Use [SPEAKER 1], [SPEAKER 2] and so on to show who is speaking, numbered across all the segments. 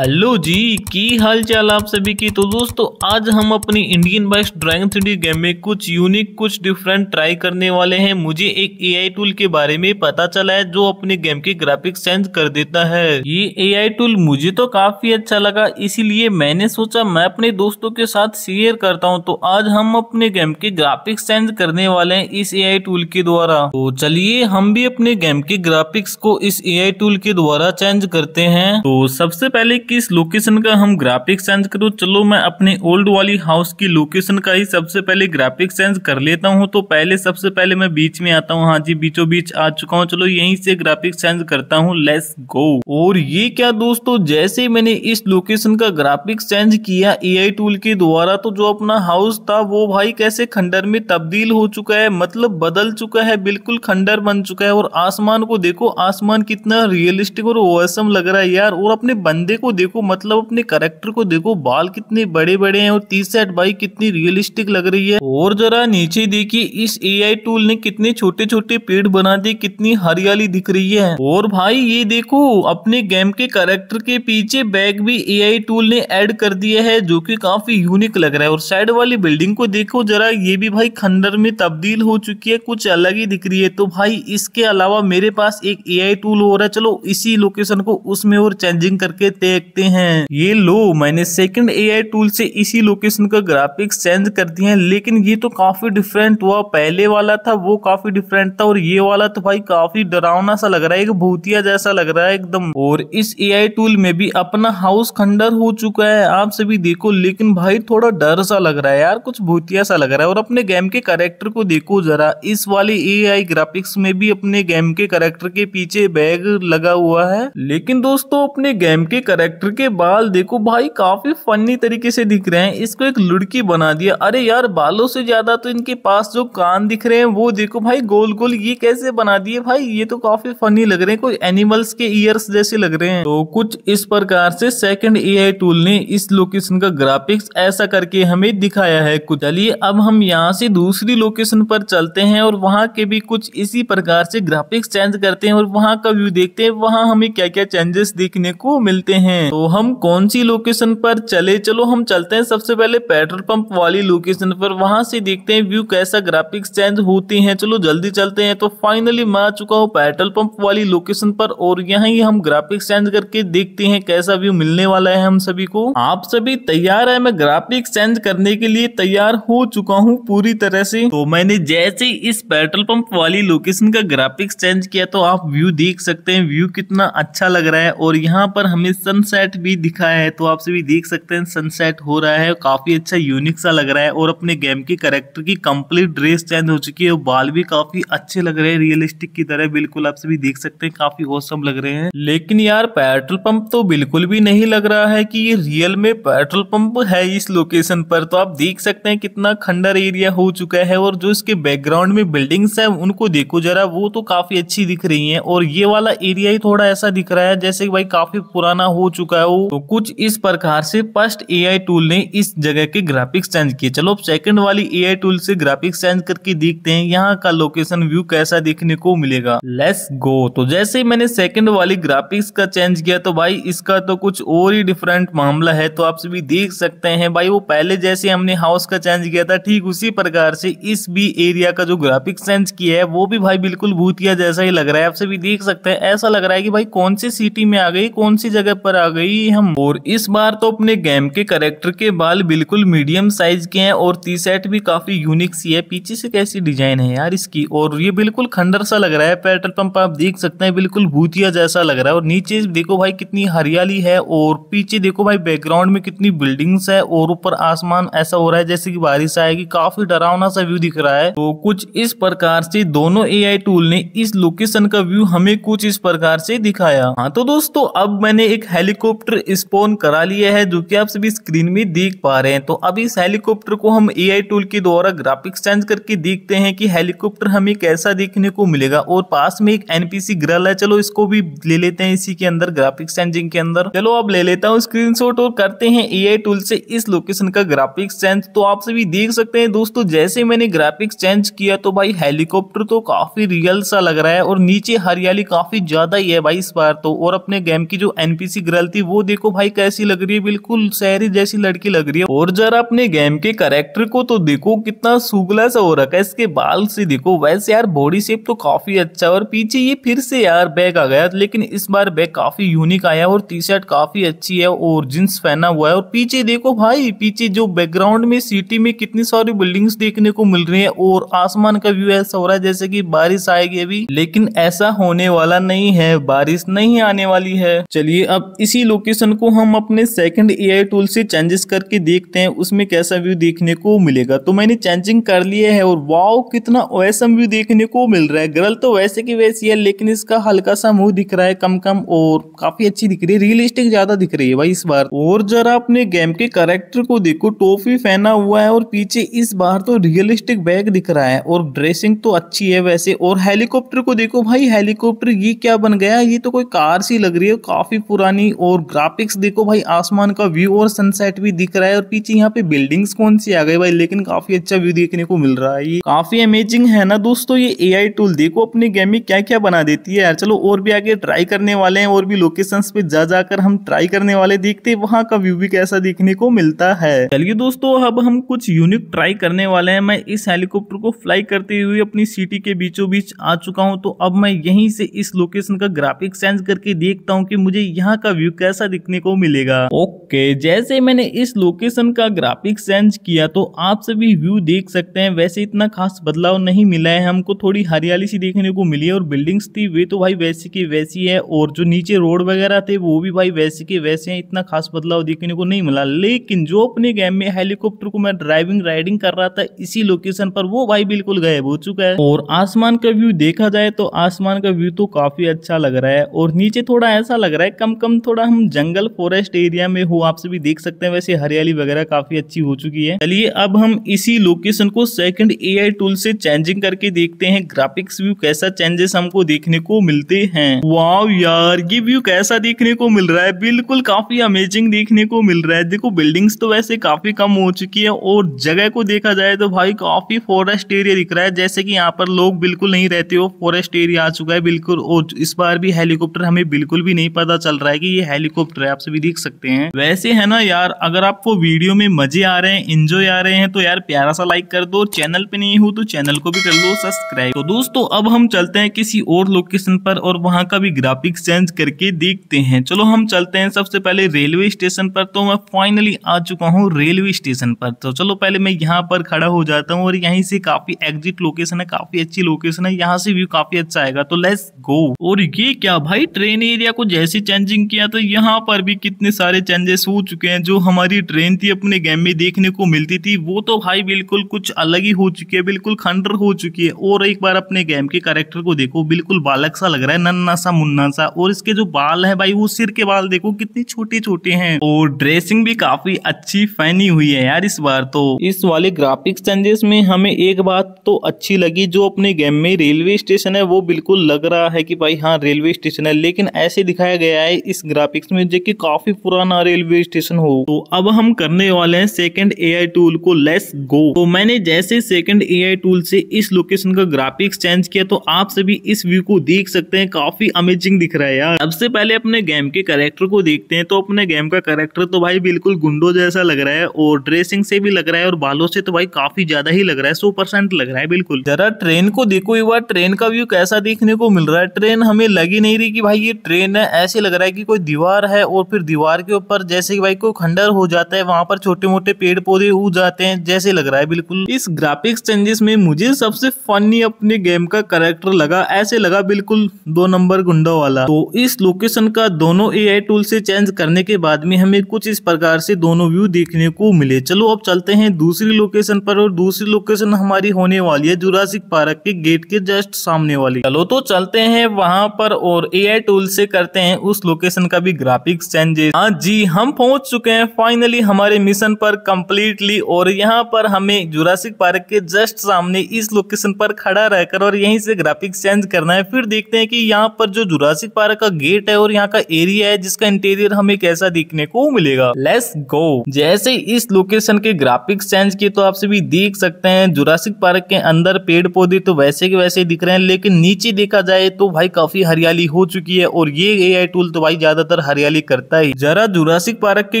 [SPEAKER 1] hello जी की हाल चाल आप सभी की तो दोस्तों आज हम अपनी Indian bikes drawing three game में कुछ यूनिक कुछ डिफरेंट ट्राई करने वाले हैं मुझे एक एआई टूल के बारे में पता चला है जो अपने गेम के ग्राफिक्स चेंज कर देता है ये एआई टूल मुझे तो काफी अच्छा लगा इसीलिए मैंने सोचा मैं अपने दोस्तों के साथ शेयर करता हूँ तो आज हम अपने गेम के ग्राफिक्स चेंज करने वाले है इस ए टूल के द्वारा तो चलिए हम भी अपने गेम के ग्राफिक्स को इस ए टूल के द्वारा चेंज करते हैं तो सबसे पहले कि इस लोकेशन का हम ग्राफिक चेंज करो चलो मैं अपने ओल्ड वाली हाउस की लोकेशन का ही सबसे पहले ग्राफिक चेंज कर लेता हूँ तो पहले सबसे पहले मैं बीच में आता हूँ हाँ जी बीचों बीच आ चुका हूँ चलो यहीं से ग्राफिक चेंज करता हूँ लेस गो और ये क्या दोस्तों जैसे मैंने इस लोकेशन का ग्राफिक चेंज किया ए टूल के द्वारा तो जो अपना हाउस था वो भाई कैसे खंडर में तब्दील हो चुका है मतलब बदल चुका है बिल्कुल खंडर बन चुका है और आसमान को देखो आसमान कितना रियलिस्टिक और ओसम लग रहा है यार और अपने बंदे को देखो मतलब अपने करेक्टर को देखो बाल कितने बड़े बड़े हैं और टी शर्ट भाई कितनी रियलिस्टिक लग रही है और जरा नीचे देखिए इस एआई टूल ने कितने छोटे छोटे पेड़ बना दिए कितनी हरियाली दिख रही है और भाई ये देखो अपने गेम के करेक्टर के पीछे बैग भी ए टूल ने एड कर दिया है जो की काफी यूनिक लग रहा है और साइड वाली बिल्डिंग को देखो जरा ये भी भाई खंडर में तब्दील हो चुकी है कुछ अलग ही दिख रही है तो भाई इसके अलावा मेरे पास एक ए टूल हो रहा है चलो इसी लोकेशन को उसमें और चेंजिंग करके तय देखते हैं ये लो मैंने सेकंड एआई टूल से इसी लोकेशन का ग्राफिक्स चेंज कर दिया है लेकिन ये तो काफी डिफरेंट हुआ पहले वाला था वो काफी डिफरेंट था और ये वाला तो भाई काफी डरावना सा लग रहा है एक भूतिया जैसा लग रहा है एकदम और इस एआई टूल में भी अपना हाउस खंडर हो चुका है आप सभी देखो लेकिन भाई थोड़ा डर सा लग रहा है यार कुछ भूतिया सा लग रहा है और अपने गेम के करेक्टर को देखो जरा इस वाले ए ग्राफिक्स में भी अपने गेम के करेक्टर के पीछे बैग लगा हुआ है लेकिन दोस्तों अपने गेम के करेक्टर एक्टर के बाल देखो भाई काफी फनी तरीके से दिख रहे हैं इसको एक लुड़की बना दिया अरे यार बालों से ज्यादा तो इनके पास जो कान दिख रहे हैं वो देखो भाई गोल गोल ये कैसे बना दिए भाई ये तो काफी फनी लग रहे हैं कोई एनिमल्स के ईयर्स जैसे लग रहे हैं तो कुछ इस प्रकार से सेकंड ए टूल ने इस लोकेशन का ग्राफिक्स ऐसा करके हमें दिखाया है कुछ चलिए अब हम यहाँ से दूसरी लोकेशन पर चलते हैं और वहाँ के भी कुछ इसी प्रकार से ग्राफिक्स चेंज करते हैं और वहाँ का व्यू देखते हैं वहाँ हमें क्या क्या चेंजेस देखने को मिलते हैं हैं तो हम कौन सी लोकेशन पर चले चलो हम चलते हैं सबसे पहले पेट्रोल पंप वाली लोकेशन पर वहां से देखते हैं व्यू कैसा ग्राफिक्स चेंज होती है चलो जल्दी चलते हैं तो फाइनली मैं आ चुका हूँ पेट्रोल पंप वाली लोकेशन पर और यहाँ ही हम ग्राफिक्स चेंज करके देखते हैं कैसा व्यू मिलने वाला है हम सभी को आप सभी तैयार है मैं ग्राफिक्स चेंज करने के लिए तैयार हो चुका हूँ पूरी तरह से तो मैंने जैसे इस पेट्रोल पंप वाली लोकेशन का ग्राफिक्स चेंज किया तो आप व्यू देख सकते हैं व्यू कितना अच्छा लग रहा है और यहाँ पर हमें सन सनसेट भी दिखा है तो आप सभी देख सकते हैं सनसेट हो रहा है काफ़ी अच्छा यूनिक सा लग रहा है और अपने गेम के करेक्टर की कंप्लीट ड्रेस चेंज हो चुकी है और बाल भी काफ़ी अच्छे लग रहे हैं रियलिस्टिक की तरह बिल्कुल आप सभी देख सकते हैं काफ़ी औसम लग रहे हैं लेकिन यार पेट्रोल पंप तो बिल्कुल भी नहीं लग रहा है की ये रियल में पेट्रोल पंप है इस लोकेशन पर तो आप देख सकते हैं कितना खंडर एरिया हो चुका है और जो इसके बैकग्राउंड में बिल्डिंग्स है उनको देखो जरा वो तो काफ़ी अच्छी दिख रही है और ये वाला एरिया ही थोड़ा ऐसा दिख रहा है जैसे भाई काफ़ी पुराना हो चुका चुका हो तो कुछ इस प्रकार से फर्स्ट ए टूल ने इस जगह के ग्राफिक्स चेंज किए चलो सेकंड वाली ए टूल से ग्राफिक्स चेंज करके देखते हैं यहाँ का लोकेशन व्यू कैसा देखने को मिलेगा लेस गो तो जैसे ही मैंने सेकंड वाली ग्राफिक्स का चेंज किया तो भाई इसका तो कुछ और ही डिफरेंट मामला है तो आप सभी देख सकते हैं भाई वो पहले जैसे हमने हाउस का चेंज किया था ठीक उसी प्रकार से इस भी एरिया का जो ग्राफिक्स चेंज किया है वो भी भाई बिल्कुल भूतिया जैसा ही लग रहा है आप सभी देख सकते हैं ऐसा लग रहा है कि भाई कौन सी सिटी में आ गई कौन सी जगह पर आ गई हम और इस बार तो अपने गेम के करेक्टर के बाल बिल्कुल मीडियम साइज के हैं और टी सेट भी काफी यूनिक सी है पीछे से कैसी डिजाइन है यार इसकी और ये बिल्कुल खंडर सा लग रहा है पेट्रोल पंप आप देख सकते हैं बिल्कुल भूतिया जैसा लग रहा है और नीचे देखो भाई कितनी हरियाली है और पीछे देखो भाई बैकग्राउंड में कितनी बिल्डिंग्स है और ऊपर आसमान ऐसा हो रहा है जैसे कि बारिश आएगी काफी डरावना सा व्यू दिख रहा है तो कुछ इस प्रकार से दोनों एआई टूल ने इस लोकेशन का व्यू हमें कुछ इस प्रकार से दिखाया हाँ तो दोस्तों अब मैंने एक हेलीकॉप्टर हेलीकॉप्टर स्पोन करा लिया है जो कि आप सभी स्क्रीन में देख पा रहे हैं तो अब इस हेलीकॉप्टर को हम एआई टूल के द्वारा ग्राफिक्स चेंज करके देखते हैं कि हेलीकॉप्टर हमें कैसा देखने को मिलेगा और पास में एक एनपीसी ग्रल है चलो इसको भी ले लेते हैं इसी के अंदर ग्राफिक्स चेंजिंग के अंदर चलो अब ले लेता हूँ स्क्रीन और करते हैं ए टूल से इस लोकेशन का ग्राफिक्स चेंज तो आप सभी देख सकते हैं दोस्तों जैसे मैंने ग्राफिक्स चेंज किया तो भाई हेलीकॉप्टर तो काफी रियल सा लग रहा है और नीचे हरियाली काफी ज्यादा ही है भाई इस बार तो और अपने गेम की जो एनपीसी ग्रल निकलती वो देखो भाई कैसी लग रही है बिल्कुल शहरी जैसी लड़की लग रही है और जरा अपने गेम के करेक्टर को तो देखो कितना सुगला सा हो रखा है इसके बाल से देखो वैसे यार बॉडी शेप तो काफी अच्छा और पीछे ये फिर से यार बैग आ गया लेकिन इस बार बैग काफी यूनिक आया और टी शर्ट काफी अच्छी है और जींस पहना हुआ है और पीछे देखो भाई पीछे जो बैकग्राउंड में सिटी में कितनी सारी बिल्डिंग्स देखने को मिल रही है और आसमान का व्यू ऐसा हो रहा है जैसे की बारिश आएगी अभी लेकिन ऐसा होने वाला नहीं है बारिश नहीं आने वाली है चलिए अब इस इसी लोकेशन को हम अपने सेकंड एआई टूल से चेंजेस करके देखते हैं उसमें कैसा व्यू देखने को मिलेगा तो मैंने चेंजिंग कर लिया है और वाओ कितना ओएसएम व्यू देखने को मिल रहा है गर्ल तो वैसे की वैसी है लेकिन इसका हल्का सा मुंह दिख रहा है कम कम और काफी अच्छी दिख रही है रियलिस्टिक ज्यादा दिख रही है भाई इस बार और जरा अपने गेम के करेक्टर को देखो टोफी फहना हुआ है और पीछे इस बार तो रियलिस्टिक बैग दिख रहा है और ड्रेसिंग तो अच्छी है वैसे और हेलीकॉप्टर को देखो भाई हेलीकॉप्टर ये क्या बन गया ये तो कोई कार सी लग रही है काफी पुरानी और ग्राफिक्स देखो भाई आसमान का व्यू और सनसेट भी दिख रहा है और पीछे यहाँ पे बिल्डिंग्स कौन सी आ गए भाई लेकिन काफी अच्छा व्यू देखने को मिल रहा है ये काफी अमेजिंग है ना दोस्तों ये ए टूल देखो अपने गेम में क्या क्या बना देती है यार चलो और भी आगे ट्राई करने वाले हैं और भी लोकेशन पे जा जाकर हम ट्राई करने वाले देखते वहाँ का व्यू भी कैसा देखने को मिलता है चलिए दोस्तों अब हम कुछ यूनिक ट्राई करने वाले हैं मैं इस हेलीकॉप्टर को फ्लाई करते हुए अपनी सिटी के बीचों बीच आ चुका हूँ तो अब मैं यहीं से इस लोकेशन का ग्राफिक चेंज करके देखता हूँ कि मुझे यहाँ का व्यू व्यू कैसा दिखने को मिलेगा ओके जैसे मैंने इस लोकेशन का ग्राफिक चेंज किया तो आप सभी व्यू देख सकते हैं वैसे इतना खास बदलाव नहीं मिला है हमको थोड़ी हरियाली सी देखने को मिली है और बिल्डिंग्स थी वे तो भाई वैसी की वैसी है और जो नीचे रोड वगैरह थे वो भी भाई वैसे के वैसे है इतना खास बदलाव देखने को नहीं मिला लेकिन जो अपने गेम में हेलीकॉप्टर को मैं ड्राइविंग राइडिंग कर रहा था इसी लोकेशन पर वो भाई बिल्कुल गायब हो चुका है और आसमान का व्यू देखा जाए तो आसमान का व्यू तो काफी अच्छा लग रहा है और नीचे थोड़ा ऐसा लग रहा है कम कम थोड़ा थोड़ा हम जंगल फॉरेस्ट एरिया में हो आप सभी देख सकते हैं वैसे हरियाली वगैरह काफी अच्छी हो चुकी है चलिए अब हम इसी लोकेशन को सेकंड एआई टूल से चेंजिंग करके देखते हैं ग्राफिक्स व्यू कैसा चेंजेस हमको देखने को मिलते हैं वाव यार ये व्यू कैसा देखने को मिल रहा है बिल्कुल काफी अमेजिंग देखने को मिल रहा है देखो बिल्डिंग्स तो वैसे काफी कम हो चुकी है और जगह को देखा जाए तो भाई काफी फॉरेस्ट एरिया दिख रहा है जैसे की यहाँ पर लोग बिल्कुल नहीं रहते हो फॉरेस्ट एरिया आ चुका है बिल्कुल और इस बार भी हेलीकॉप्टर हमें बिल्कुल भी नहीं पता चल रहा है कि ये हेलीकॉप्टर है आप सभी देख सकते हैं वैसे है ना यार अगर आपको वीडियो में मजे आ रहे हैं इंजॉय आ रहे हैं तो यार प्यारा सा लाइक कर दो चैनल पे नहीं हो तो चैनल को भी कर लो सब्सक्राइब तो दोस्तों अब हम चलते हैं किसी और लोकेशन पर और वहाँ का भी ग्राफिक्स चेंज करके देखते हैं चलो हम चलते हैं सबसे पहले रेलवे स्टेशन पर तो मैं फाइनली आ चुका हूँ रेलवे स्टेशन पर तो चलो पहले मैं यहाँ पर खड़ा हो जाता हूँ और यहीं से काफी एग्जिट लोकेशन है काफी अच्छी लोकेशन है यहाँ से व्यू काफी अच्छा आएगा तो लेट्स गो और ये क्या भाई ट्रेन एरिया को जैसे चेंजिंग किया तो यहाँ पर भी कितने सारे चेंजेस हो चुके हैं जो हमारी ट्रेन थी अपने गेम में देखने को मिलती थी वो तो भाई बिल्कुल कुछ अलग ही हो चुकी है बिल्कुल खंडर हो चुकी है और एक बार अपने गेम के कैरेक्टर को देखो बिल्कुल बालक सा लग रहा है नन्ना सा मुन्ना सा और इसके जो बाल है भाई वो सिर के बाल देखो कितने छोटे छोटे हैं और ड्रेसिंग भी काफी अच्छी फैनी हुई है यार इस बार तो इस वाले ग्राफिक्स चेंजेस में हमें एक बात तो अच्छी लगी जो अपने गेम में रेलवे स्टेशन है वो बिल्कुल लग रहा है कि भाई हाँ रेलवे स्टेशन है लेकिन ऐसे दिखाया गया है इस ग्राफिक ग्राफिक्स में जो कि काफी पुराना रेलवे स्टेशन हो तो अब हम करने वाले हैं सेकंड एआई टूल को लेस गो तो मैंने जैसे सेकंड एआई टूल से इस लोकेशन का ग्राफिक्स चेंज किया तो आप सभी इस व्यू को देख सकते हैं काफी अमेजिंग दिख रहा है यार सबसे पहले अपने गेम के करेक्टर को देखते हैं तो अपने गेम का करेक्टर तो भाई बिल्कुल गुंडो जैसा लग रहा है और ड्रेसिंग से भी लग रहा है और बालों से तो भाई काफी ज्यादा ही लग रहा है सो परसेंट लग रहा है बिल्कुल जरा ट्रेन को देखो एक बार ट्रेन का व्यू कैसा देखने को मिल रहा है ट्रेन हमें लगी नहीं रही कि भाई ये ट्रेन है ऐसे लग रहा है कि कोई दीवार है और फिर दीवार के ऊपर जैसे कि भाई को खंडर हो जाता है वहां पर छोटे मोटे पेड़ पौधे उग जाते हैं जैसे लग रहा है बिल्कुल इस ग्राफिक्स चेंजेस में मुझे सबसे फनी अपने गेम का करेक्टर लगा ऐसे लगा बिल्कुल दो नंबर गुंडा वाला तो इस लोकेशन का दोनों ए टूल से चेंज करने के बाद में हमें कुछ इस प्रकार से दोनों व्यू देखने को मिले चलो अब चलते हैं दूसरी लोकेशन पर और दूसरी लोकेशन हमारी होने वाली है जुरासिक पार्क के गेट के जस्ट सामने वाली चलो तो चलते हैं वहां पर और ए टूल से करते हैं उस लोकेशन का भी भी ग्राफिक्स चेंजेस हाँ जी हम पहुंच चुके हैं फाइनली हमारे मिशन पर कम्प्लीटली और यहाँ पर हमें जुरासिक पार्क के जस्ट सामने इस लोकेशन पर खड़ा रहकर और यहीं से ग्राफिक्स चेंज करना है फिर देखते हैं कि यहाँ पर जो जुरासिक पार्क का गेट है और यहाँ का एरिया है जिसका इंटीरियर हमें कैसा देखने को मिलेगा लेस गो जैसे इस लोकेशन के ग्राफिक्स चेंज किए तो आप सभी देख सकते हैं जुरासिक पार्क के अंदर पेड़ पौधे तो वैसे के वैसे दिख रहे हैं लेकिन नीचे देखा जाए तो भाई काफी हरियाली हो चुकी है और ये ए टूल तो भाई ज्यादा ज्यादातर हरियाली करता है जरा जुरासिक पार्क के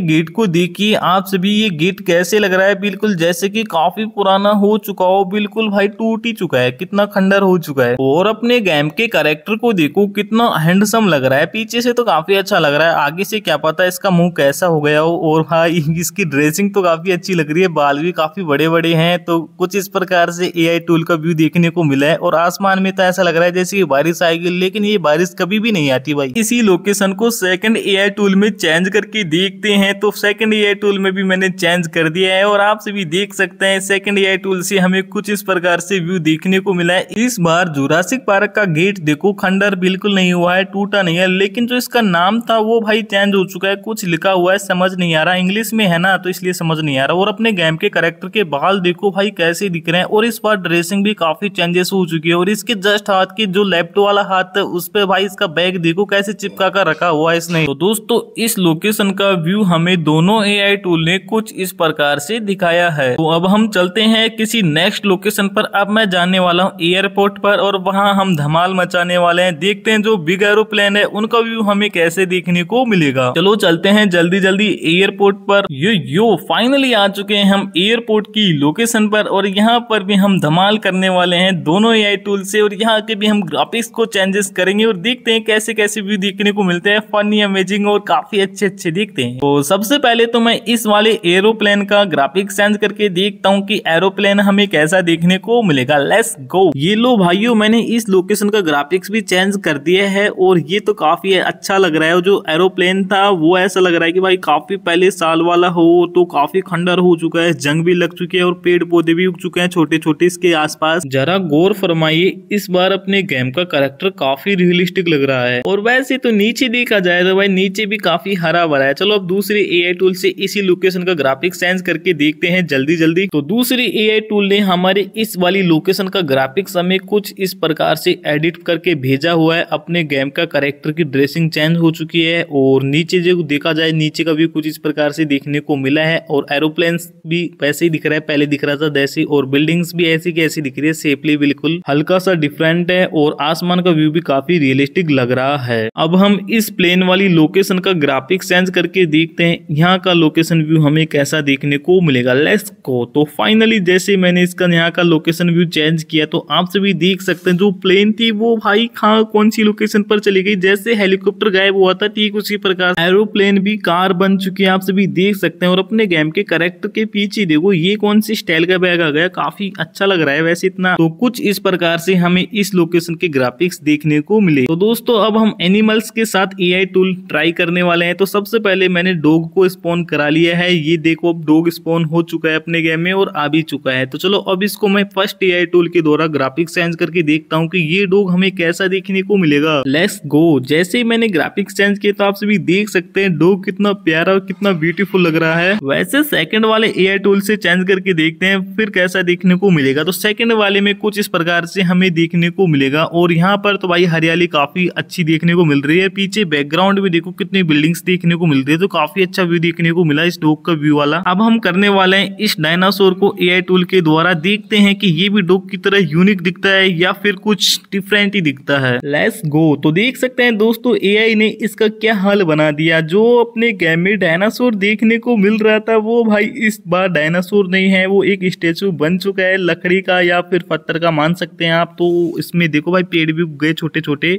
[SPEAKER 1] गेट को देखिए आप सभी ये गेट कैसे लग रहा है बिल्कुल जैसे कि काफी पुराना हो चुका हो बिल्कुल भाई टूट ही चुका है कितना खंडर हो चुका है और अपने गेम के करेक्टर को देखो कितना हैंडसम लग रहा है पीछे से तो काफी अच्छा लग रहा है आगे से क्या पता इसका मुंह कैसा हो गया हो और भाई इसकी ड्रेसिंग तो काफी अच्छी लग रही है बाल भी काफी बड़े बड़े हैं तो कुछ इस प्रकार से ए टूल का व्यू देखने को मिला है और आसमान में तो ऐसा लग रहा है जैसे कि बारिश आएगी लेकिन ये बारिश कभी भी नहीं आती भाई इसी लोकेशन को सेकंड एआई टूल में चेंज करके देखते हैं तो सेकंड एआई टूल में भी मैंने चेंज कर दिया है और आप सभी देख सकते हैं सेकंड एआई टूल से हमें कुछ इस प्रकार से व्यू देखने को मिला है इस बार जुरासिक पार्क का गेट देखो खंडर बिल्कुल नहीं हुआ है टूटा नहीं है लेकिन जो इसका नाम था वो भाई चेंज हो चुका है कुछ लिखा हुआ है समझ नहीं आ रहा इंग्लिश में है ना तो इसलिए समझ नहीं आ रहा और अपने गेम के करेक्टर के बाल देखो भाई कैसे दिख रहे हैं और इस बार ड्रेसिंग भी काफी चेंजेस हो चुकी है और इसके जस्ट हाथ की जो लेफ्ट वाला हाथ है उस पर भाई इसका बैग देखो कैसे चिपका कर रखा हुआ है नहीं तो दोस्तों इस लोकेशन का व्यू हमें दोनों एआई टूल ने कुछ इस प्रकार से दिखाया है तो अब हम चलते हैं किसी नेक्स्ट लोकेशन पर अब मैं जाने वाला हूँ एयरपोर्ट पर और वहाँ हम धमाल मचाने वाले हैं देखते हैं जो बिग एरोप्लेन है उनका व्यू हमें कैसे देखने को मिलेगा चलो चलते हैं जल्दी जल्दी एयरपोर्ट पर यो यो फाइनली आ चुके हैं हम एयरपोर्ट की लोकेशन पर और यहाँ पर भी हम धमाल करने वाले हैं दोनों ए टूल से और यहाँ के भी हम ग्राफिक्स को चेंजेस करेंगे और देखते हैं कैसे कैसे व्यू देखने को मिलते हैं फनी ही अमेजिंग और काफी अच्छे अच्छे दिखते हैं तो सबसे पहले तो मैं इस वाले एरोप्लेन का ग्राफिक चेंज करके देखता हूँ कि एरोप्लेन हमें कैसा देखने को मिलेगा लेस गो ये लो भाइयों मैंने इस लोकेशन का ग्राफिक्स भी चेंज कर दिया है और ये तो काफी अच्छा लग रहा है जो एरोप्लेन था वो ऐसा लग रहा है कि भाई काफी पहले साल वाला हो तो काफी खंडर हो चुका है जंग भी लग चुकी है और पेड़ पौधे भी उग चुके हैं छोटे छोटे इसके आसपास जरा गौर फरमाइए इस बार अपने गेम का करेक्टर काफी रियलिस्टिक लग रहा है और वैसे तो नीचे देखा जाए तो चलो भाई नीचे भी काफी हरा भरा है चलो अब दूसरी ए टूल से इसी लोकेशन का ग्राफिक सेंस करके देखते हैं जल्दी जल्दी तो दूसरी ए टूल ने हमारे इस वाली लोकेशन का ग्राफिक हमें कुछ इस प्रकार से एडिट करके भेजा हुआ है अपने गेम का करेक्टर की ड्रेसिंग चेंज हो चुकी है और नीचे जो देखा जाए नीचे का भी कुछ इस प्रकार से देखने को मिला है और एरोप्लेन भी वैसे ही दिख रहा है पहले दिख रहा था जैसी और बिल्डिंग्स भी ऐसी की ऐसी दिख रही है सेफली बिल्कुल हल्का सा डिफरेंट है और आसमान का व्यू भी काफी रियलिस्टिक लग रहा है अब हम इस प्लेन वाले वाली लोकेशन का ग्राफिक चेंज करके देखते हैं यहाँ का लोकेशन व्यू हमें कैसा देखने को मिलेगा लेस को तो फाइनली जैसे मैंने इसका यहाँ का लोकेशन व्यू चेंज किया तो आप सभी देख सकते हैं जो प्लेन थी वो भाई कहा कौन सी लोकेशन पर चली गई जैसे हेलीकॉप्टर गायब हुआ था ठीक उसी प्रकार एरोप्लेन भी कार बन चुकी है आप सभी देख सकते हैं और अपने गेम के करेक्टर के पीछे देखो ये कौन सी स्टाइल का बैग आ गया काफी अच्छा लग रहा है वैसे इतना तो कुछ इस प्रकार से हमें इस लोकेशन के ग्राफिक्स देखने को मिले तो दोस्तों अब हम एनिमल्स के साथ ए टूल रूल ट्राई करने वाले हैं तो सबसे पहले मैंने डोग को स्पॉन करा लिया है ये देखो अब डोग स्पॉन हो चुका है अपने गेम में और आ भी चुका है तो चलो अब इसको मैं फर्स्ट ए टूल के द्वारा ग्राफिक्स चेंज करके देखता हूँ कि ये डोग हमें कैसा देखने को मिलेगा लेट्स गो जैसे ही मैंने ग्राफिक्स चेंज किया तो आप सभी देख सकते हैं डोग कितना प्यारा और कितना ब्यूटीफुल लग रहा है वैसे सेकंड वाले ए टूल से चेंज करके देखते हैं फिर कैसा देखने को मिलेगा तो सेकंड वाले में कुछ इस प्रकार से हमें देखने को मिलेगा और यहाँ पर तो भाई हरियाली काफी अच्छी देखने को मिल रही है पीछे बैकग्राउंड फ्रंट भी देखो कितनी बिल्डिंग्स देखने को मिलती है तो काफी अच्छा व्यू देखने को मिला इस डॉग का व्यू वाला अब हम करने वाले हैं इस डायनासोर को ए टूल के द्वारा देखते हैं कि ये भी डॉग की तरह यूनिक दिखता है या फिर कुछ डिफरेंट ही दिखता है लेस गो तो देख सकते हैं दोस्तों ए ने इसका क्या हाल बना दिया जो अपने गेम में डायनासोर देखने को मिल रहा था वो भाई इस बार डायनासोर नहीं है वो एक स्टेचू बन चुका है लकड़ी का या फिर पत्थर का मान सकते हैं आप तो इसमें देखो भाई पेड़ भी गए छोटे छोटे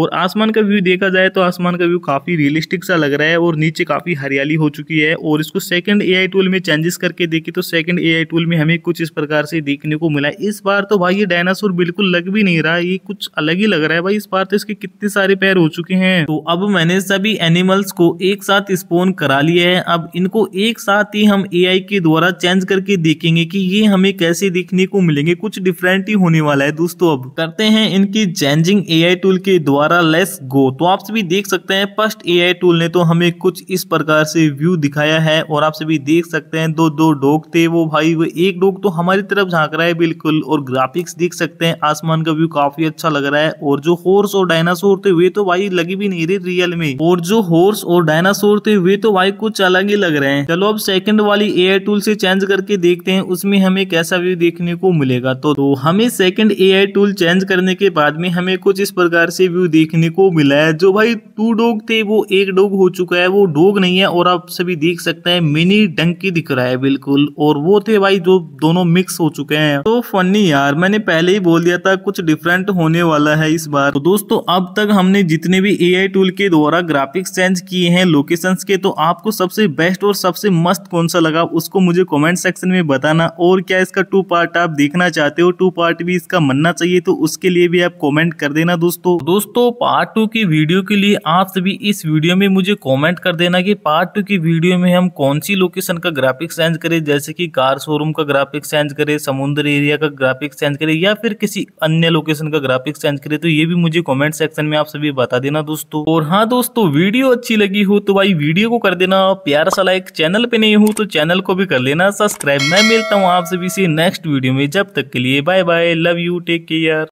[SPEAKER 1] और आसमान का व्यू देखा जाए तो आसमान का व्यू काफ़ी रियलिस्टिक सा लग रहा है और नीचे काफ़ी हरियाली हो चुकी है और इसको सेकंड ए टूल में चेंजेस करके देखे तो सेकंड ए टूल में हमें कुछ इस प्रकार से देखने को मिला इस बार तो भाई ये डायनासोर बिल्कुल लग भी नहीं रहा ये कुछ अलग ही लग रहा है भाई इस बार तो इसके कितने सारे पैर हो चुके हैं तो अब मैंने सभी एनिमल्स को एक साथ स्पोन करा लिया है अब इनको एक साथ ही हम ए के द्वारा चेंज करके देखेंगे की ये हमें कैसे देखने को मिलेंगे कुछ डिफरेंट ही होने वाला है दोस्तों अब करते हैं इनकी चेंजिंग ए टूल के द्वारा लेस गो तो आप सभी देख सकते सकते हैं फर्स्ट एआई टूल ने तो हमें कुछ इस प्रकार से व्यू दिखाया है और आप सभी देख सकते हैं दो दो डोग थे वो भाई वो एक डोग तो हमारी तरफ झांक रहा है बिल्कुल और ग्राफिक्स देख सकते हैं आसमान का व्यू काफी अच्छा लग रहा है और जो हॉर्स और डायनासोर थे वे तो भाई लगी भी नहीं रही रियल में और जो हॉर्स और डायनासोर थे वे तो भाई कुछ अलग ही लग रहे हैं चलो अब सेकंड वाली आई टूल से चेंज करके देखते हैं उसमें हमें कैसा व्यू देखने को मिलेगा तो, तो हमें सेकंड आई टूल चेंज करने के बाद में हमें कुछ इस प्रकार से व्यू देखने को मिला है जो भाई टू डोग थे वो एक डोग हो चुका है वो डोग नहीं है और आप सभी देख सकते हैं मिनी डंकी दिख रहा है बिल्कुल और वो थे भाई जो दोनों मिक्स हो चुके हैं तो फनी यार मैंने पहले ही बोल दिया था कुछ डिफरेंट होने वाला है इस बार तो दोस्तों अब तक हमने जितने भी ए टूल के द्वारा ग्राफिक्स चेंज किए हैं लोकेशन के तो आपको सबसे बेस्ट और सबसे मस्त कौन सा लगा उसको मुझे कॉमेंट सेक्शन में बताना और क्या इसका टू पार्ट आप देखना चाहते हो टू पार्ट भी इसका मनना चाहिए तो उसके लिए भी आप कॉमेंट कर देना दोस्तों दोस्तों पार्ट टू की वीडियो के लिए आप सभी इस वीडियो में मुझे कमेंट कर देना कि पार्ट टू की वीडियो में हम कौन सी लोकेशन का ग्राफिक्स चेंज करें जैसे कि कार शोरूम का ग्राफिक्स चेंज करें समुद्र एरिया का ग्राफिक्स चेंज करें या फिर किसी अन्य लोकेशन का ग्राफिक्स चेंज करें तो ये भी मुझे कॉमेंट सेक्शन में आप सभी बता देना दोस्तों और हाँ दोस्तों वीडियो अच्छी लगी हो तो भाई वीडियो को कर देना प्यार सा लाइक चैनल पे नहीं हो तो चैनल को भी कर लेना सब्सक्राइब मैं मिलता हूँ आप सभी से नेक्स्ट वीडियो में जब तक के लिए bye bye love you take care